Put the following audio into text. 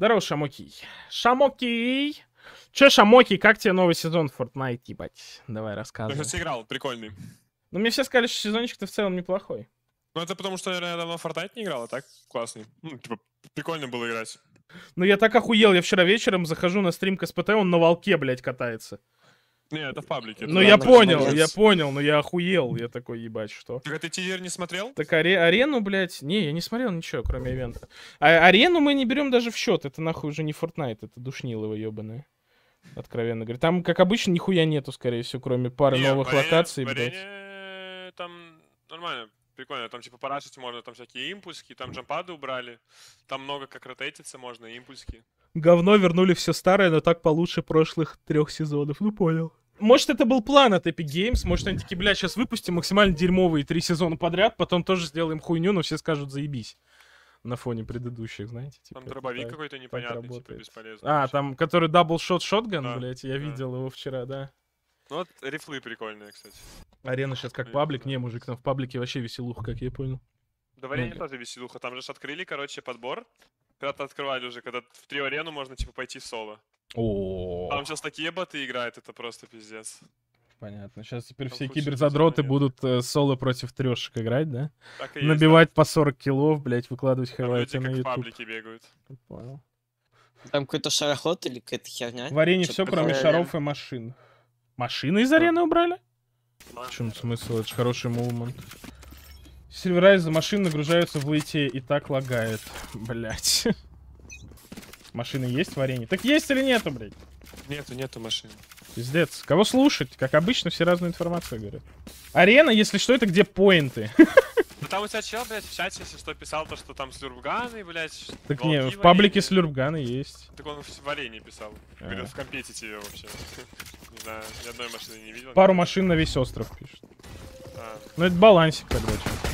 Здорово, Шамокий. шамоки, Че, Шамоки, как тебе новый сезон в Fortnite, ебать? Давай рассказывай. Я сыграл, прикольный. Ну, мне все сказали, что сезончик-то в целом неплохой. Ну, это потому, что я давно в Fortnite не играл, а так классный. Ну, типа, прикольно было играть. Ну, я так охуел, я вчера вечером захожу на стрим КСПТ, он на волке, блядь, катается. Не, это в паблике. Ну, я понял, я понял, но я охуел. Я такой, ебать, что? Так а ты тизер не смотрел? Так аре- арену, блядь, не, я не смотрел ничего, кроме ивента. А арену мы не берем даже в счет, это нахуй уже не Fortnite, это душнилово ебаное. Откровенно говоря. Там, как обычно, нихуя нету, скорее всего, кроме пары не, новых арене, локаций, в арене, блядь. Э, там нормально, прикольно. Там типа парашить можно, там всякие импульски, там джампады убрали. Там много как ротейтиться можно, импульски говно вернули все старое, но так получше прошлых трех сезонов. Ну понял. Может, это был план от Epic Games, может, они такие, бля, сейчас выпустим максимально дерьмовые три сезона подряд, потом тоже сделаем хуйню, но все скажут, заебись на фоне предыдущих, знаете. Типа, там дробовик так, какой-то непонятный, типа, бесполезный. А, вообще. там, который дабл-шот шотган, да, блядь, я да. видел его вчера, да. Ну вот рифлы прикольные, кстати. Арена сейчас как паблик, не, мужик, там в паблике вообще веселуха, как я понял. Да в арене тоже веселуха, там же открыли, короче, подбор, когда открывали уже, когда в три арену можно типа пойти соло. О. Там сейчас такие боты играют, это просто пиздец. Понятно. Сейчас теперь Там все киберзадроты будут э, соло против трешек играть, да? Так и Набивать есть, да. по 40 килов, блять, выкладывать хайлайты на YouTube. паблики бегают. Понял. Там какой-то шароход или какая-то херня? В арене все, кроме шаров и машин. Машины из арены убрали? В чем смысл? Это же хороший мувмент. Сервера из машин нагружаются в лейте и так лагает. Блять. Машины есть в Так есть или нету, блядь? Нету, нету машины. Пиздец. Кого слушать? Как обычно, все разную информацию говорят. Арена, если что, это где поинты. Ну там у тебя чел, блядь, в чате, если что, писал то, что там слюрбганы, блядь. Так не, в, в паблике слюрбганы есть. Так он в Валении писал. А -а -а. вообще. Не знаю, ни одной машины не видел. Пару машин на весь остров пишет. А. Ну это балансик короче.